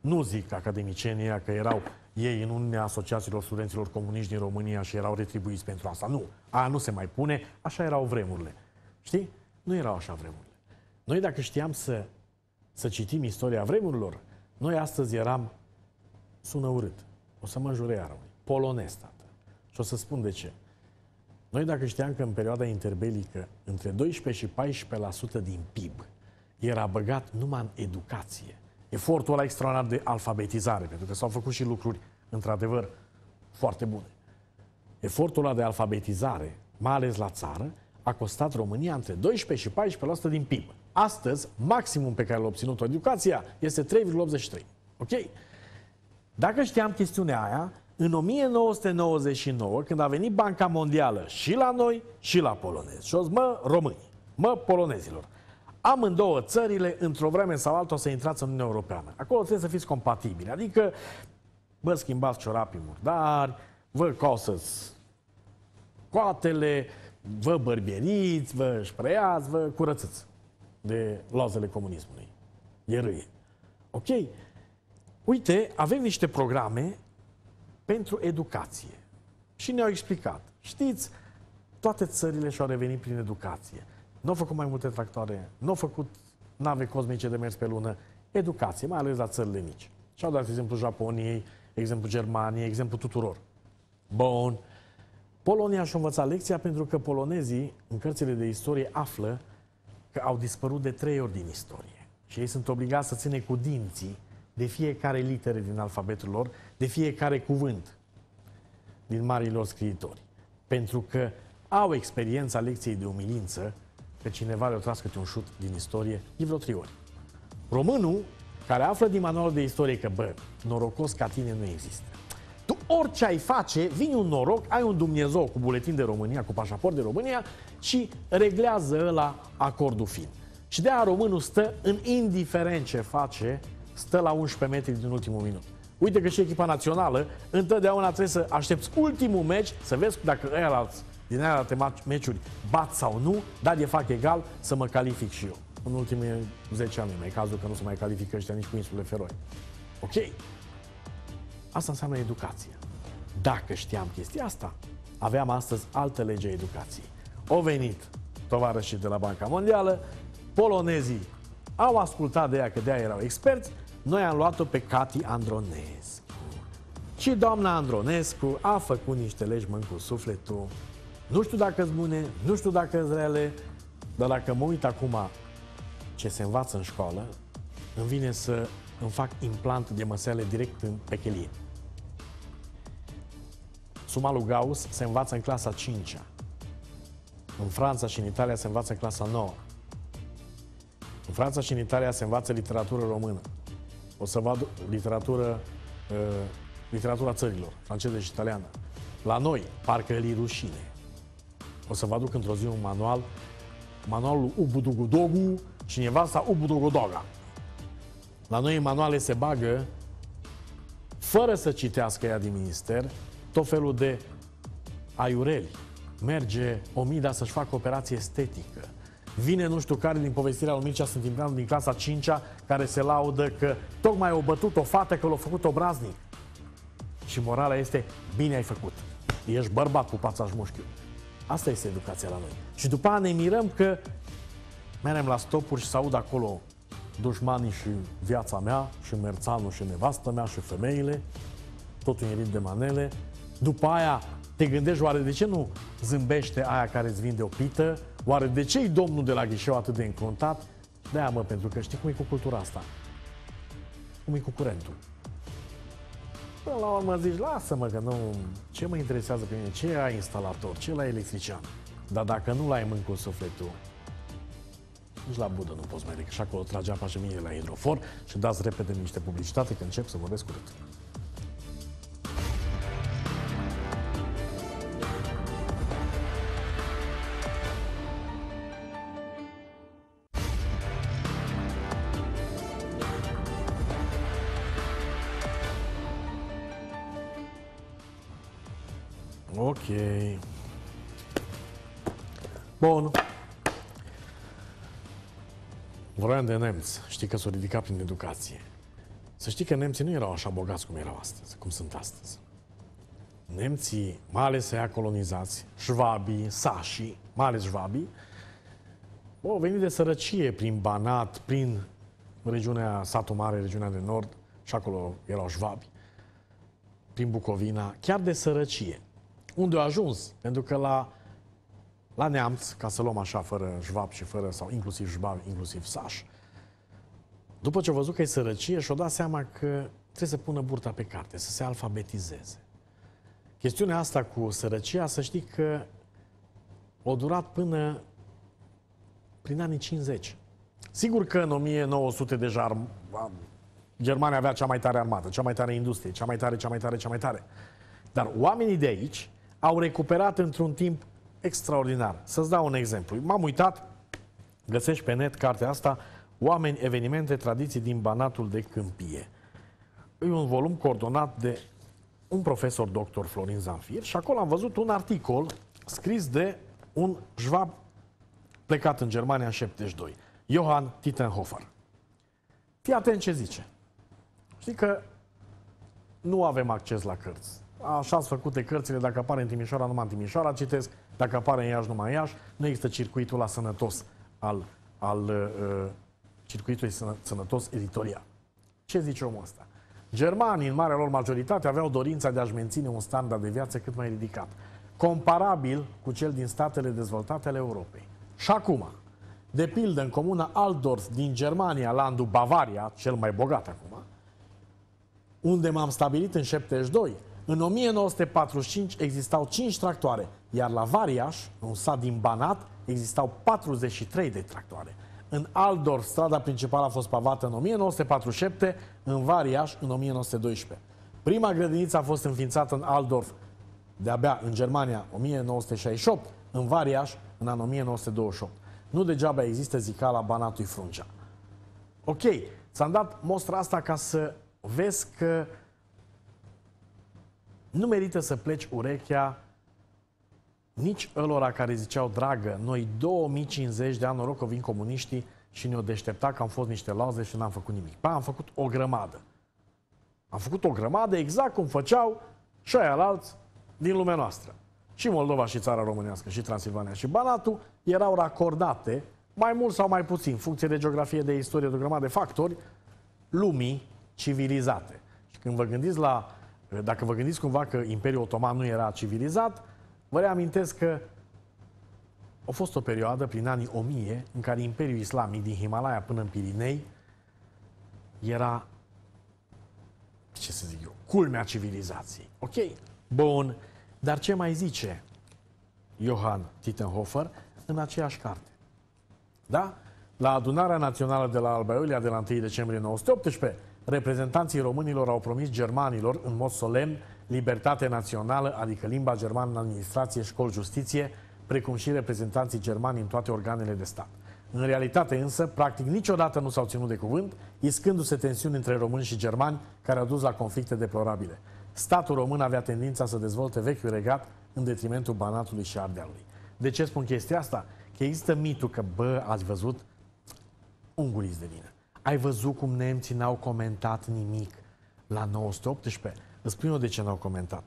Nu zic academicienii că erau ei în unele Asociațiilor Studenților Comuniști din România și erau retribuiți pentru asta. Nu. A nu se mai pune. Așa erau vremurile. Știi? Nu erau așa vremurile. Noi dacă știam să, să citim istoria vremurilor, noi astăzi eram, sună urât, o să mă jure iară, polonesta, și o să spun de ce. Noi dacă știam că în perioada interbelică între 12 și 14% din PIB era băgat numai în educație, efortul ăla extraordinar de alfabetizare, pentru că s-au făcut și lucruri, într-adevăr, foarte bune. Efortul ăla de alfabetizare, mai ales la țară, a costat România între 12 și 14% din PIB. Astăzi, maximum pe care l-a obținut o educația este 3,83. Ok? Dacă știam chestiunea aia, în 1999, când a venit Banca Mondială și la noi și la polonezi. Și o zis, mă, români, mă, polonezilor, amândouă țările, într-o vreme sau altă o să intrați în Uniunea Europeană. Acolo trebuie să fiți compatibili, adică vă schimbați ciorapii murdari, vă cosăți coatele, vă bărbieriți, vă șpreiați, vă curățați de lozele comunismului. E râie. Ok? Uite, avem niște programe pentru educație. Și ne-au explicat. Știți, toate țările și-au revenit prin educație. Nu au făcut mai multe tractoare, nu au făcut nave cosmice de mers pe lună. Educație, mai ales la țările mici. Și au dat exemplu Japoniei, exemplu Germaniei, exemplu tuturor. Bun. Polonia și-a învățat lecția pentru că polonezii, în cărțile de istorie, află că au dispărut de trei ori din istorie. Și ei sunt obligați să ține cu dinții de fiecare literă din alfabetul lor, de fiecare cuvânt din marilor scriitori. Pentru că au experiența lecției de umilință că cineva le-a tras câte un șut din istorie de vreo trei ori. Românul, care află din manualul de istorie că, bă, norocos ca tine nu există. Tu orice ai face, vine un noroc, ai un Dumnezeu cu buletin de România, cu pașaport de România și reglează la acordul fin. Și de-aia românul stă în indiferent ce face, stă la 11 metri din ultimul minut. Uite că și echipa națională întotdeauna trebuie să aștepți ultimul meci să vezi dacă ăia din alte meciuri bat sau nu, dar de fac egal să mă calific și eu. În ultimii 10 ani, mai cazul că nu se mai califică ăștia nici cu insule feroi. Ok? Asta înseamnă educație. Dacă știam chestia asta, aveam astăzi altă lege a educației. O venit tovarășii de la Banca Mondială, polonezii au ascultat de ea că de ea erau experți noi am luat-o pe Cati Andronescu. Și doamna Andronescu a făcut niște legi mân cu sufletul. Nu știu dacă sunt bune, nu știu dacă sunt rele, dar dacă mă uit acum ce se învață în școală, îmi vine să îmi fac implant de măsele direct în, pechelie. Suma lui Gauss se învață în clasa 5 -a. În Franța și în Italia se învață în clasa 9 În Franța și în Italia se învață literatură română o să vad literatură, uh, literatura țărilor, franceză și italiană. La noi, parcă îl rușine. O să vă aduc într-o zi un manual, manualul Ubudugudogu și nevasta Ubudugudoga. La noi în manuale se bagă, fără să citească ea din minister, tot felul de aiureli. Merge Omida să-și facă operație estetică vine nu știu care din povestirea lui Mircea Sântimcan din clasa 5-a, care se laudă că tocmai au bătut o fată, că l-a făcut obraznic. Și morala este, bine ai făcut. Ești bărbat cu pațaș mușchiul. Asta este educația la noi. Și după aia ne mirăm că merem la stopuri și să aud acolo dușmanii și viața mea, și merțanul și nevastă mea, și femeile, totul irit de manele. După aia te gândești, oare de ce nu zâmbește aia care îți vinde o pită? Oare de ce e domnul de la ghișeu atât de încruntat? de mă, pentru că știi cum e cu cultura asta. Cum e cu curentul. Până la urmă zici, lasă-mă că nu... Ce mă interesează pe mine? Ce ai instalator? Ce la electrician? Dar dacă nu l-ai mâncul sufletul, nici la budă nu poți mai decât. Și acolo trage apa și mie la hidrofor și dați repede niște publicitate că încep să vorbesc curând. Bun. Vorbeam de nemți. Știi că s au ridicat prin educație. Să știi că nemții nu erau așa bogați cum erau astăzi, cum sunt astăzi. Nemții, mai ales ia colonizați, șvabii, sașii, mai ales șvabii, au venit de sărăcie prin Banat, prin regiunea Satu Mare, regiunea de Nord, și acolo erau șvabi, prin Bucovina, chiar de sărăcie unde a ajuns. Pentru că la, la neamț, ca să luăm așa fără jvab și fără, sau inclusiv jvap inclusiv saș, după ce a văzut că e sărăcie și-a dat seama că trebuie să pună burta pe carte, să se alfabetizeze. Chestiunea asta cu sărăcia, să știi că o durat până prin anii 50. Sigur că în 1900 deja Germania avea cea mai tare armată, cea mai tare industrie, cea mai tare, cea mai tare, cea mai tare. Dar oamenii de aici au recuperat într-un timp extraordinar. Să-ți dau un exemplu. M-am uitat, găsești pe net cartea asta, Oameni, evenimente, tradiții din Banatul de Câmpie. E un volum coordonat de un profesor doctor Florin Zanfir și acolo am văzut un articol scris de un jvab plecat în Germania în 72, Johann Tittenhofer. Fii atent ce zice. Știi că nu avem acces la cărți așa sunt făcute cărțile, dacă apare în Timișoara, numai în Timișoara citesc, dacă apare în Iași, numai în Iași, nu există circuitul la sănătos al, al uh, circuitului sănă, sănătos editorial. Ce zice omul ăsta? Germanii, în marea lor majoritate, aveau dorința de a-și menține un standard de viață cât mai ridicat, comparabil cu cel din statele dezvoltate ale Europei. Și acum, de pildă, în comuna Aldorf din Germania, landul Bavaria, cel mai bogat acum, unde m-am stabilit în 72, în 1945 existau 5 tractoare, iar la Variaș, un sat din Banat, existau 43 de tractoare. În Aldor, strada principală a fost pavată în 1947, în Variaș în 1912. Prima grădiniță a fost înființată în Aldorf, de-abia în Germania, 1968, în Variaș în anul 1928. Nu degeaba există zicala Banatului Frungea. Ok, ți-am dat mostra asta ca să vezi că nu merită să pleci urechea nici ălora care ziceau, dragă, noi 2050 de ani noroc vin comuniștii și ne-o deștepta că am fost niște lauze și n-am făcut nimic. Pa, am făcut o grămadă. Am făcut o grămadă exact cum făceau și aia alți din lumea noastră. Și Moldova și țara românească și Transilvania și Banatul erau racordate mai mult sau mai puțin, în funcție de geografie, de istorie, de o grămadă de factori, lumii civilizate. Și când vă gândiți la dacă vă gândiți cumva că Imperiul Otoman nu era civilizat, vă reamintesc că a fost o perioadă prin anii 1000 în care Imperiul Islamic din Himalaya până în Pirinei era, ce să zic eu, culmea civilizației. Ok? Bun. Dar ce mai zice Johann Tittenhofer în aceeași carte? Da? La adunarea națională de la Alba Iulia de la 1 decembrie 1918, reprezentanții românilor au promis germanilor, în mod solemn, libertate națională, adică limba germană în administrație, școli, justiție, precum și reprezentanții germani în toate organele de stat. În realitate însă, practic niciodată nu s-au ținut de cuvânt, iscându-se tensiuni între români și germani, care au dus la conflicte deplorabile. Statul român avea tendința să dezvolte vechiul regat în detrimentul Banatului și Ardealului. De ce spun chestia asta? Că există mitul că, bă, ați văzut, unguliți de vină. Ai văzut cum nemții n-au comentat nimic la 918? Îți spun eu de ce n-au comentat.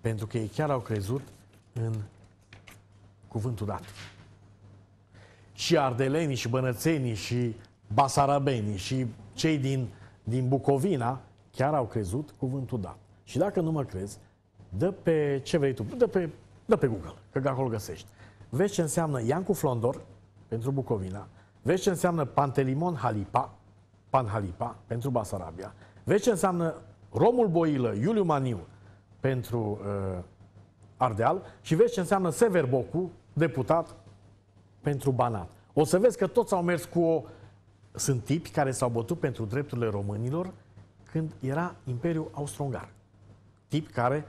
Pentru că ei chiar au crezut în cuvântul dat. Și ardelenii și bănățenii și basarabenii și cei din, din Bucovina chiar au crezut cuvântul dat. Și dacă nu mă crezi, dă pe ce vrei tu, dă pe, dă pe Google, că acolo găsești. Vezi ce înseamnă Iancu Flondor pentru Bucovina, Vezi ce înseamnă Pantelimon Halipa, Panhalipa, pentru Basarabia. Vezi ce înseamnă Romul Boilă, Iuliu Maniu, pentru uh, Ardeal. Și vezi ce înseamnă Sever Bocu, deputat, pentru Banat. O să vezi că toți au mers cu o... Sunt tipi care s-au bătut pentru drepturile românilor când era Imperiul Austro-Ungar. Tip care,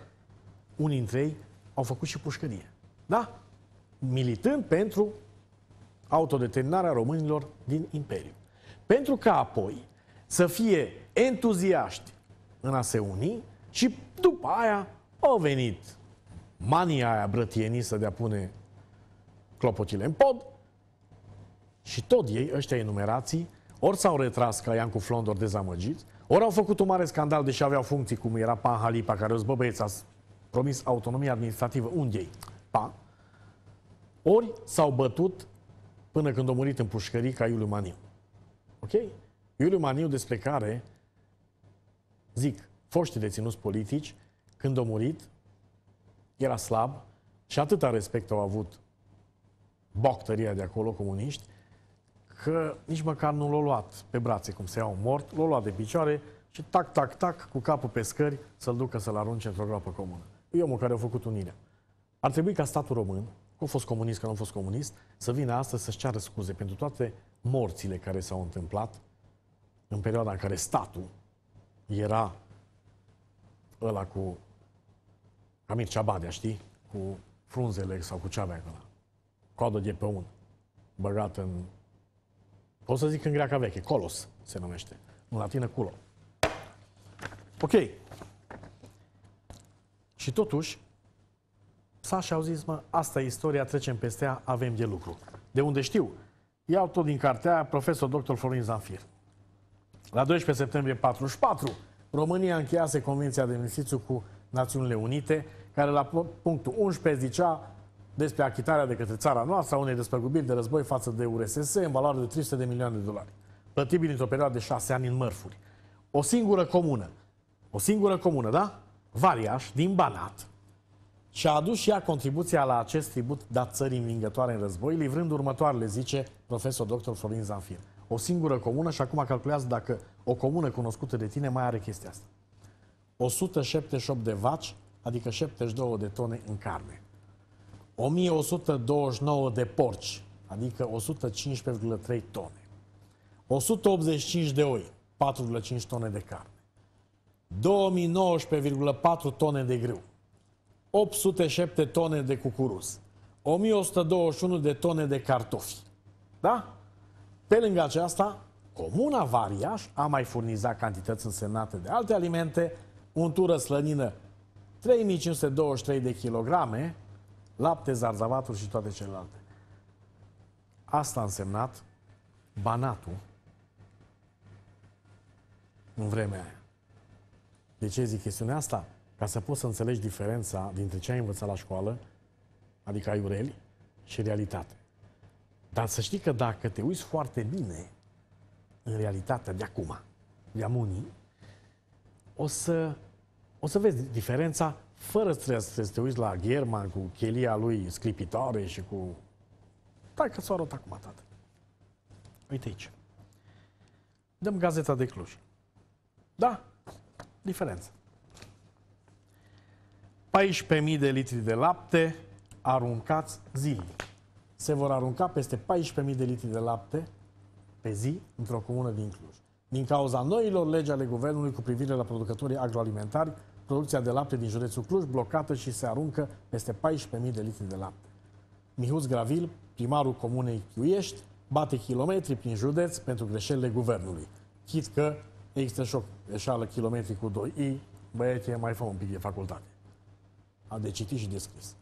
unii dintre ei, au făcut și pușcărie. Da? Militând pentru autodeterminarea românilor din Imperiu. Pentru că apoi să fie entuziaști în a se uni și după aia au venit mania aia brătienistă de a pune clopotile în pod și tot ei, ăștia enumerații, ori s-au retras ca Iancu Flondor dezamăgit, ori au făcut un mare scandal, deși aveau funcții, cum era Pan Halipa, care o zbă, băieți, promis autonomie administrativă. Unde ei? Pa. Ori s-au bătut până când a murit în pușcării ca Iuliu Maniu. Ok? Iuliu Maniu despre care, zic, foștii deținuți politici, când a murit, era slab și atâta respect au avut boctăria de acolo, comuniști, că nici măcar nu l-au luat pe brațe, cum se iau mort, l-au luat de picioare și tac, tac, tac, cu capul pe scări, să-l ducă să-l arunce într-o groapă comună. E omul care a făcut unirea. Ar trebui ca statul român, că a fost comunist, că nu a fost comunist, să vină astăzi să-și ceară scuze pentru toate morțile care s-au întâmplat în perioada în care statul era ăla cu Amir Ceabadea, știi? Cu frunzele sau cu ceabea acolo. Coadă de pe un, băgat în... O să zic în greaca veche, colos se numește. În latină, culo. Ok. Și totuși, sa și au zis, mă, asta e istoria, trecem peste ea, avem de lucru. De unde știu? Iau tot din cartea profesor dr. Florin Zanfir. La 12 septembrie 44, România încheiase Convenția de Misițiu cu Națiunile Unite, care la punctul 11 zicea despre achitarea de către țara noastră a unei despăgubiri de război față de URSS în valoare de 300 de milioane de dolari, plătibili într-o perioadă de 6 ani în mărfuri. O singură comună, o singură comună, da? Variaș, din Banat, și a adus și ea contribuția la acest tribut dat țării învingătoare în război, livrând următoarele, zice profesor dr. Florin Zanfir. O singură comună și acum calculează dacă o comună cunoscută de tine mai are chestia asta. 178 de vaci, adică 72 de tone în carne. 1129 de porci, adică 115,3 tone. 185 de oi, 4,5 tone de carne. 2019,4 tone de grâu, 807 tone de cucuruz, 1121 de tone de cartofi. Da? Pe lângă aceasta, Comuna Variaș a mai furnizat cantități însemnate de alte alimente, untură slănină 3523 de kilograme, lapte, zarzavaturi și toate celelalte. Asta a însemnat Banatul în vremea aia. De ce zic chestiunea asta? Ca să poți să înțelegi diferența dintre ce ai învățat la școală, adică ai ureli, și realitate. Dar să știi că dacă te uiți foarte bine în realitatea de acum, de amunii, o să, o să vezi diferența fără să te uiți la German cu chelia lui scripitoare și cu... Da, că s o arăt acum, tată. Uite aici. Dăm gazeta de Cluj. Da, diferență. 14.000 de litri de lapte aruncați zilnic. Se vor arunca peste 14.000 de litri de lapte pe zi într-o comună din Cluj. Din cauza noilor legi ale guvernului cu privire la producătorii agroalimentari, producția de lapte din județul Cluj blocată și se aruncă peste 14.000 de litri de lapte. Mihus Gravil, primarul comunei Chiuiești, bate kilometri prin județ pentru greșelile guvernului. Chit că există și o eșală kilometri cu 2i, băieții mai fă un pic de facultate. A de citit și de scris.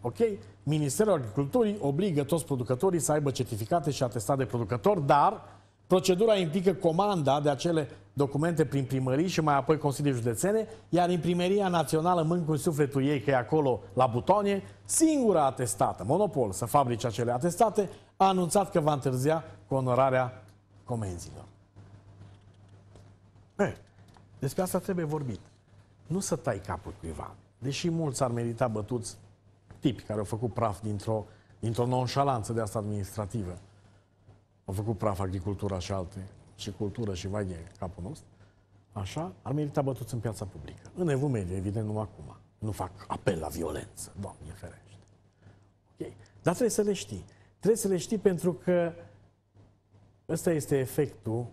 Ok? Ministerul Agriculturii obligă toți producătorii să aibă certificate și atestat de producător, dar procedura implică comanda de acele documente prin primării și mai apoi Consiliul Județene, iar primăria Națională mâncui sufletul ei că e acolo la Butonie, singura atestată, monopol să fabrice acele atestate, a anunțat că va întârzia cu onorarea comenzilor. Hey, despre asta trebuie vorbit. Nu să tai capul cuiva deși mulți ar merita bătuți tipi care au făcut praf dintr-o dintr-o nonșalanță de asta administrativă. Au făcut praf agricultura și alte, și cultură și vai de capul nostru. Așa, ar merita bătuți în piața publică. În evu mediu, evident, nu acum. Nu fac apel la violență, Doamne ferește. Okay. Dar trebuie să le știi. Trebuie să le știi pentru că ăsta este efectul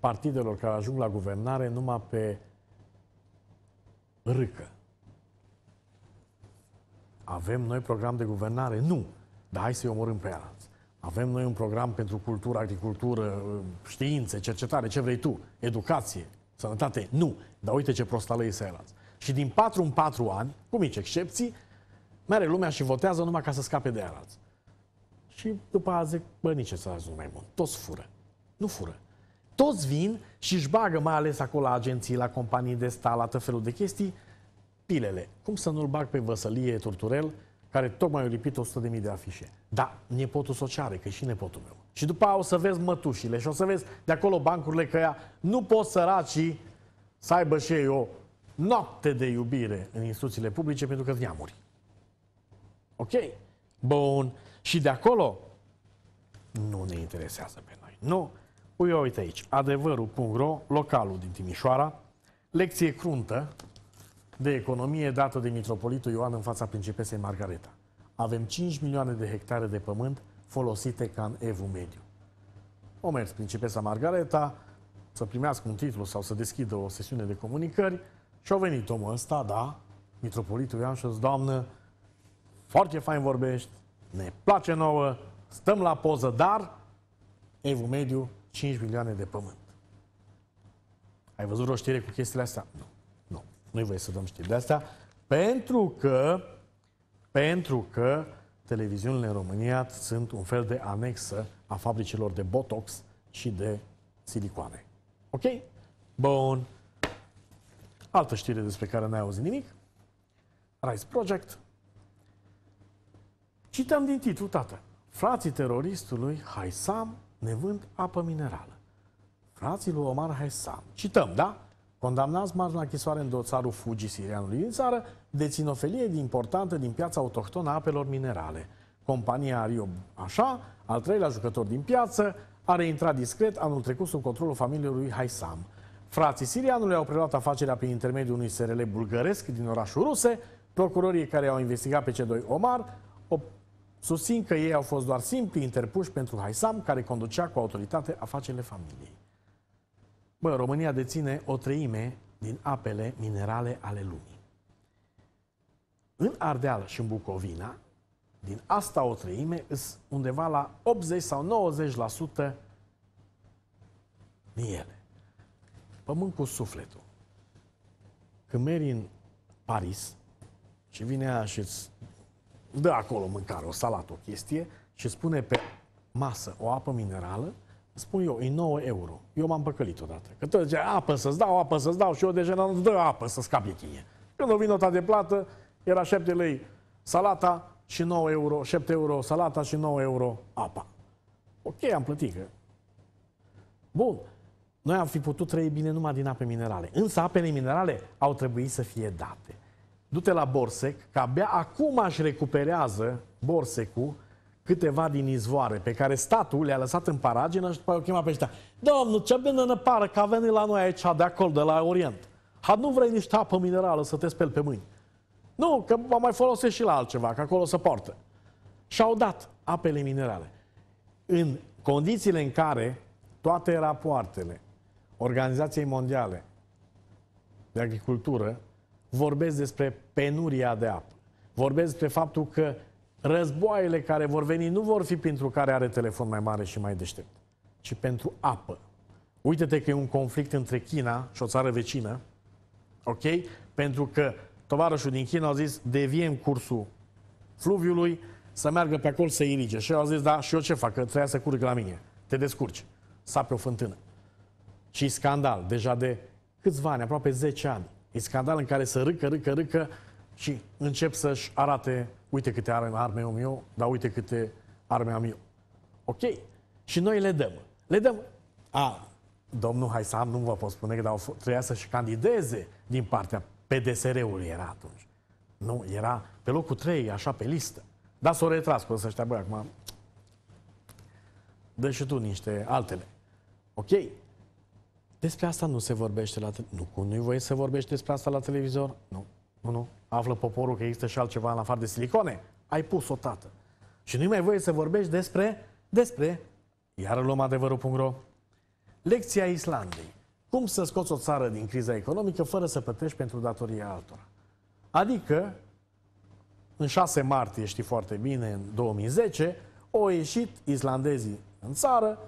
partidelor care ajung la guvernare numai pe râcă. Avem noi program de guvernare? Nu. Dar hai să-i omorâm pe alții. Avem noi un program pentru cultură, agricultură, științe, cercetare, ce vrei tu, educație, sănătate? Nu. Dar uite ce prostalăi să erați. Și din 4 în 4 ani, cu mici excepții, mare lumea și votează numai ca să scape de arați. Și după azi, bă, nici să nu mai mult. Toți fură. Nu fură toți vin și își bagă, mai ales acolo la agenții, la companii de stat, la tot felul de chestii, pilele. Cum să nu-l bag pe Văsălie Turturel, care tocmai a lipit 100.000 de afișe. Da, nepotul ceare, că e și nepotul meu. Și după aia o să vezi mătușile și o să vezi de acolo bancurile că ea nu pot săracii să aibă și ei o noapte de iubire în instituțiile publice pentru că neamuri. Ok? Bun. Și de acolo nu ne interesează pe noi. Nu. Uite, uite aici, adevărul.ro, localul din Timișoara, lecție cruntă de economie dată de Mitropolitul Ioan în fața principesei Margareta. Avem 5 milioane de hectare de pământ folosite ca în evul mediu. O mers principesa Margareta să primească un titlu sau să deschidă o sesiune de comunicări și-au venit omul ăsta, da, Mitropolitul Ioan și-a doamnă, foarte fain vorbești, ne place nouă, stăm la poză, dar evul mediu 5 milioane de pământ. Ai văzut o știre cu chestiile astea? Nu. Nu. Nu-i voie să dăm știri de asta, pentru că, pentru că televiziunile în România sunt un fel de anexă a fabricilor de botox și de silicoane. Ok? Bun. Altă știre despre care n-ai auzit nimic. Rise Project. Citeam din titlu, tată. Frații teroristului Haisam ne vând apă minerală. Frații lui Omar Haysam. cităm, da? Condamnați mari la închisoare în doțarul Fuji sirianului din țară, dețin o felie importantă din piața autohtonă a apelor minerale. Compania Rio Așa, al treilea jucător din piață, a reintrat discret anul trecut sub controlul familiei lui Haisam. Frații sirianului au preluat afacerea prin intermediul unui SRL bulgăresc din orașul Ruse. Procurorii care au investigat pe cei doi Omar Susțin că ei au fost doar simpli interpuși pentru Haisam, care conducea cu autoritate afacerile familiei. Bă, România deține o treime din apele minerale ale lumii. În Ardeal și în Bucovina, din asta o treime, sunt undeva la 80 sau 90% din ele. Pământ cu sufletul. Când mergi în Paris și vine aia și îți dă acolo mâncare, o salată, o chestie și spune pe masă o apă minerală, spun eu, e 9 euro. Eu m-am păcălit odată. Că tot zicea, apă să-ți dau, apă să-ți dau și eu deja nu dă apă să scap de tine. Când o vin nota de plată, era 7 lei salata și 9 euro, 7 euro salata și 9 euro apa. Ok, am plătit că... Bun, noi am fi putut trăi bine numai din ape minerale. Însă apele minerale au trebuit să fie date du-te la Borsec, că abia acum aș recuperează Borsecul câteva din izvoare pe care statul le-a lăsat în paragină și după o chema pe ăștia. Domnul, ce bine ne pare că a venit la noi aici, de acolo, de la Orient. Ha, nu vrei niște apă minerală să te speli pe mâini. Nu, că mă mai folosesc și la altceva, că acolo se poartă. Și-au dat apele minerale. În condițiile în care toate rapoartele Organizației Mondiale de Agricultură vorbesc despre penuria de apă. Vorbesc despre faptul că războaiele care vor veni nu vor fi pentru care are telefon mai mare și mai deștept, ci pentru apă. Uite-te că e un conflict între China și o țară vecină, ok? Pentru că tovarășul din China a zis, deviem cursul fluviului, să meargă pe acolo să irige. Și eu a zis, da, și eu ce fac? Că trebuia să curg la mine. Te descurci. Sape o fântână. Și scandal, deja de câțiva ani, aproape 10 ani. E scandal în care să râcă, râcă, râcă și încep să-și arate uite câte are în arme om eu, dar uite câte arme am eu. Ok? Și noi le dăm. Le dăm. A, domnul Haisam, nu vă pot spune că dar trebuia să-și candideze din partea PDSR-ului era atunci. Nu, era pe locul 3, așa pe listă. Dar s-o retras cu știa, băi, acum dă și tu niște altele. Ok? Despre asta nu se vorbește la televizor. Nu, nu-i voie să vorbești despre asta la televizor? Nu, nu, nu. Află poporul că există și altceva în afară de silicone. Ai pus-o, tată. Și nu-i mai voie să vorbești despre, despre, iar luăm adevărul.ro, lecția Islandei. Cum să scoți o țară din criza economică fără să plătești pentru datoria altora? Adică, în 6 martie, știi foarte bine, în 2010, au ieșit islandezii în țară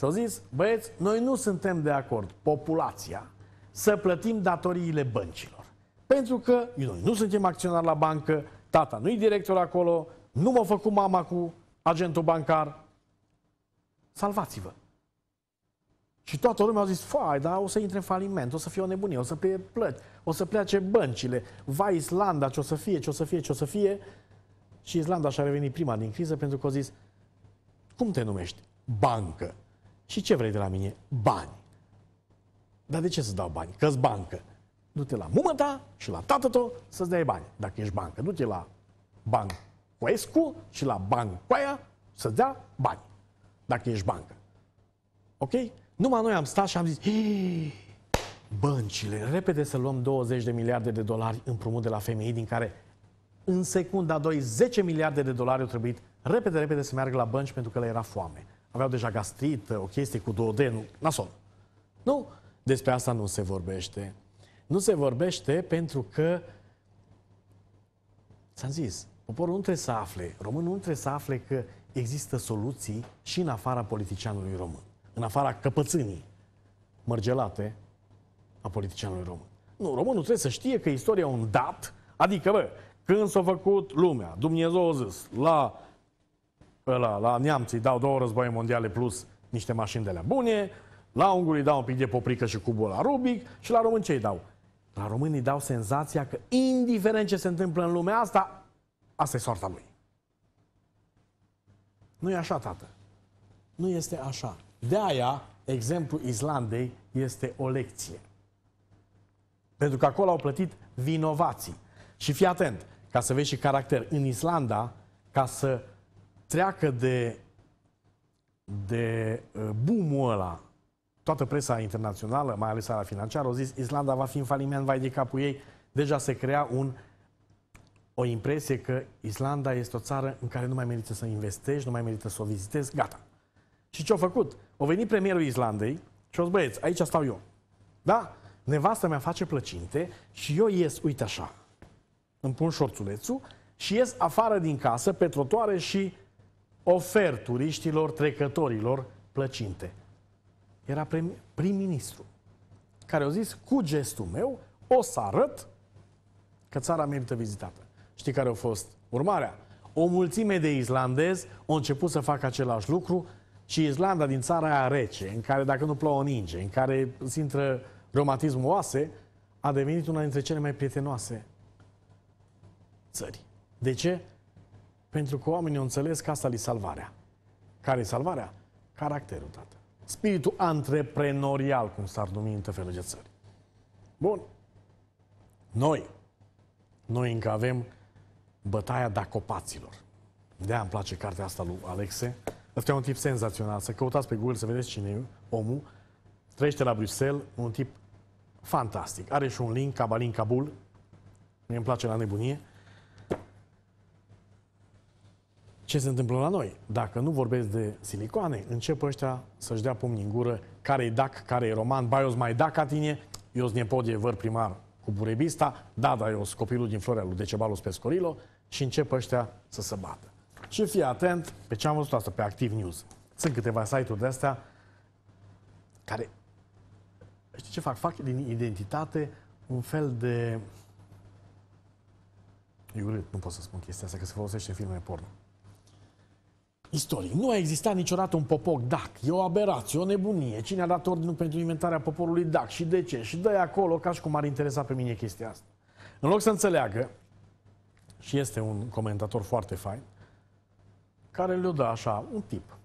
și au zis, băieți, noi nu suntem de acord, populația, să plătim datoriile băncilor. Pentru că noi nu suntem acționari la bancă, tata nu-i director acolo, nu m-a făcut mama cu agentul bancar. Salvați-vă! Și toată lumea a zis, fai, dar o să intre în faliment, o să fie o nebunie, o să fie plăți, o să plece băncile, va Islanda, ce o să fie, ce o să fie, ce o să fie. Și Islanda și-a revenit prima din criză pentru că a zis, cum te numești? Bancă. Și ce vrei de la mine? Bani. Dar de ce să dau bani? Că-s bancă. Du-te la mumă ta și la tatăl tău să-ți dai bani, dacă ești bancă. Du-te la banc escu și la banc Coaia să-ți dea bani, dacă ești bancă. Ok? Numai noi am stat și am zis, băncile, repede să luăm 20 de miliarde de dolari împrumut de la femei, din care în secunda 2, 10 miliarde de dolari au trebuit repede, repede să meargă la bănci pentru că le era foame aveau deja gastrită, o chestie cu duodenul, nasol. Nu, despre asta nu se vorbește. Nu se vorbește pentru că, ți-am zis, poporul nu trebuie să afle, românul nu trebuie să afle că există soluții și în afara politicianului român, în afara căpățânii mărgelate a politicianului român. Nu, românul trebuie să știe că istoria e un dat, adică, bă, când s-a făcut lumea, Dumnezeu a zis, la ăla, la neamții dau două războaie mondiale plus niște mașini de la bune, la ungurii dau un pic de poprică și cubul la Rubic și la români ce dau? La românii dau senzația că indiferent ce se întâmplă în lumea asta, asta e soarta lui. Nu e așa, tată. Nu este așa. De aia, exemplul Islandei este o lecție. Pentru că acolo au plătit vinovații. Și fii atent, ca să vezi și caracter. În Islanda, ca să treacă de, de uh, boom-ul ăla, toată presa internațională, mai ales la financiară, au zis Islanda va fi în faliment, vai de capul ei. Deja se crea un, o impresie că Islanda este o țară în care nu mai merită să investești, nu mai merită să o vizitezi, gata. Și ce-au făcut? Au venit premierul Islandei și au zis, băieți, aici stau eu. Da? Nevasta mea face plăcinte și eu ies, uite așa, îmi pun șorțulețul și ies afară din casă pe trotoare și ofer turiștilor, trecătorilor plăcinte. Era prim-ministru care a zis, cu gestul meu, o să arăt că țara merită vizitată. Știi care a fost urmarea? O mulțime de islandezi au început să facă același lucru și Islanda din țara aia rece, în care dacă nu plouă ninge, în care se intră reumatismul oase, a devenit una dintre cele mai prietenoase țări. De ce? Pentru că oamenii au înțeles că asta li salvarea. Care e salvarea? Caracterul, tată. Spiritul antreprenorial, cum s-ar numi în felul de țări. Bun. Noi, noi încă avem bătaia dacopaților. de îmi place cartea asta lui Alexe. Asta e un tip senzațional. Să căutați pe Google să vedeți cine e omul. Trăiește la Bruxelles, un tip fantastic. Are și un link, Cabalin Kabul. Mie îmi place la nebunie. Ce se întâmplă la noi? Dacă nu vorbesc de silicoane, încep ăștia să-și dea pumni în gură care-i dac, care-i roman, baios mai dac ca tine, eu sunt nepodie văr primar cu Burebista, da, da, eu sunt copilul din Florea lui Decebalus Pescorilo și încep ăștia să se bată. Și fii atent pe ce am văzut asta, pe Active News. Sunt câteva site-uri de-astea care, știi ce fac? Fac din identitate un fel de... E urât, nu pot să spun chestia asta, că se folosește în filme porno istoric. Nu a existat niciodată un popoc dac. E o aberație, o nebunie. Cine a dat ordinul pentru inventarea poporului dac și de ce? Și dă acolo ca și cum ar interesa pe mine chestia asta. În loc să înțeleagă, și este un comentator foarte fain, care le-o dă așa, un tip.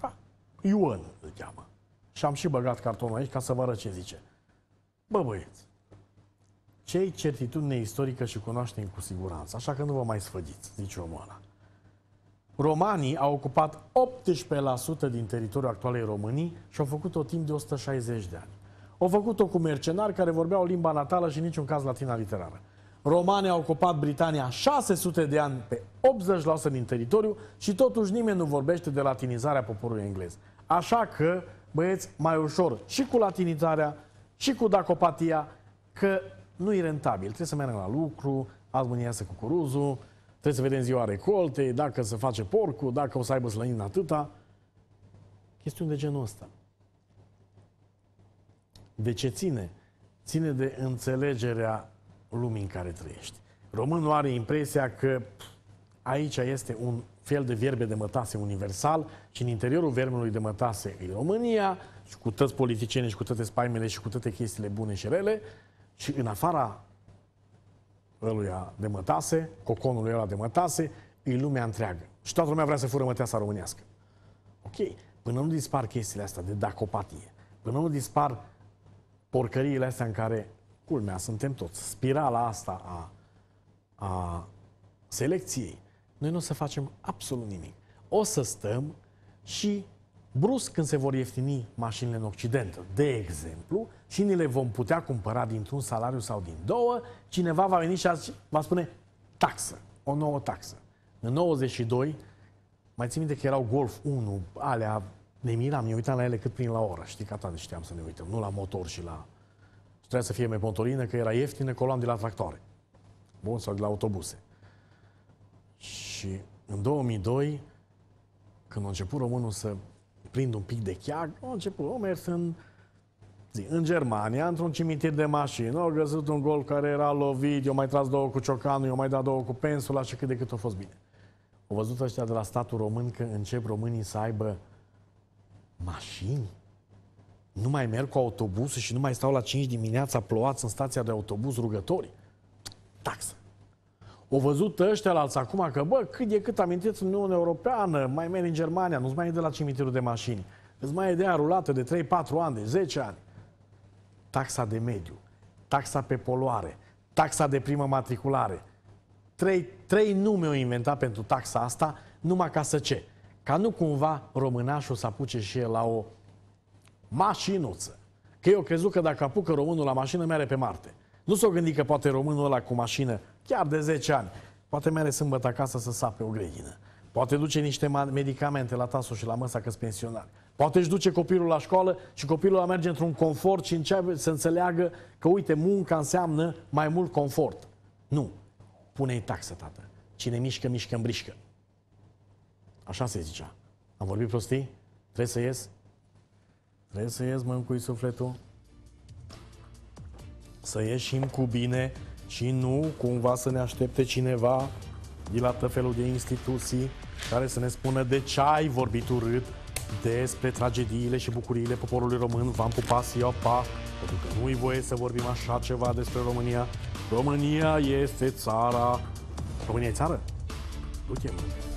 Da, Ioan îl cheamă. Și am și băgat cartonul aici ca să vă arăt ce zice. Bă, băieți, ce certitudine istorică și cunoaștem cu siguranță, așa că nu vă mai sfădiți, zice omul ăla. Romanii au ocupat 18% din teritoriul actualei României și au făcut-o timp de 160 de ani. Au făcut-o cu mercenari care vorbeau limba natală și în niciun caz latina literară. Romanii au ocupat Britania 600 de ani pe 80% din teritoriu și totuși nimeni nu vorbește de latinizarea poporului englez. Așa că, băieți, mai ușor și cu latinizarea, și cu dacopatia, că nu e rentabil. Trebuie să meargă la lucru, azi cu iasă cucuruzul, Trebuie să vedem ziua recoltei, dacă se face porcul, dacă o să aibă slăină atâta. Chestiuni de genul ăsta. De ce ține? Ține de înțelegerea lumii în care trăiești. Românul are impresia că aici este un fel de vierbe de mătase universal și în interiorul vermelui de mătase e România și cu toți politicienii și cu toate spaimele și cu toate chestiile bune și rele și în afara ăluia de mătase, coconului ăla de mătase, e lumea întreagă. Și toată lumea vrea să fură măteasa românească. Ok, până nu dispar chestiile astea de dacopatie, până nu dispar porcăriile astea în care, culmea, suntem toți, spirala asta a, a selecției, noi nu o să facem absolut nimic. O să stăm și brusc când se vor ieftini mașinile în Occident, de exemplu, și ni le vom putea cumpăra dintr-un salariu sau din două, cineva va veni și va spune taxă, o nouă taxă. În 92, mai țin minte că erau Golf 1, alea, ne miram, ne uitam la ele cât prin la oră, știi, ca toate știam să ne uităm, nu la motor și la... Și trebuia să fie mai motorină, că era ieftină, că o luam de la tractoare. Bun, sau de la autobuse. Și în 2002, când a început românul să prind un pic de chiar, au început, au mers în, zi, în Germania, într-un cimitir de mașini, au găsit un gol care era lovit, eu mai tras două cu ciocanul, eu mai dat două cu pensula și cât de cât a fost bine. Au văzut ăștia de la statul român că încep românii să aibă mașini? Nu mai merg cu autobusul și nu mai stau la 5 dimineața plouați în stația de autobuz rugători? Taxă! O văzut ăștia la alții acum că, bă, cât de cât amintiți în Uniunea Europeană, mai meri în Germania, nu-ți mai e de la cimitirul de mașini. Îți mai e de rulată de 3-4 ani, de 10 ani. Taxa de mediu, taxa pe poluare, taxa de primă matriculare. Trei, trei nume o inventat pentru taxa asta, numai ca să ce? Ca nu cumva românașul să apuce și el la o mașinuță. Că eu crezut că dacă apucă românul la mașină, mi-are pe Marte. Nu s-o gândi că poate românul ăla cu mașină chiar de 10 ani. Poate mere sâmbătă acasă să sape o grădină. Poate duce niște medicamente la tasul și la măsa că pensionar. Poate își duce copilul la școală și copilul a merge într-un confort și începe să înțeleagă că, uite, munca înseamnă mai mult confort. Nu. Pune-i taxă, tată. Cine mișcă, mișcă în brișcă. Așa se zicea. Am vorbit prostii? Trebuie să ies? Trebuie să ies, mă, cu sufletul. Să ieșim cu bine ci nu cumva să ne aștepte cineva din la tot felul de instituții care să ne spună de ce ai vorbit urât despre tragediile și bucuriile poporului român. V-am pupat să iau pa, pentru că nu-i voie să vorbim așa ceva despre România. România este țara... România e țară? Nu te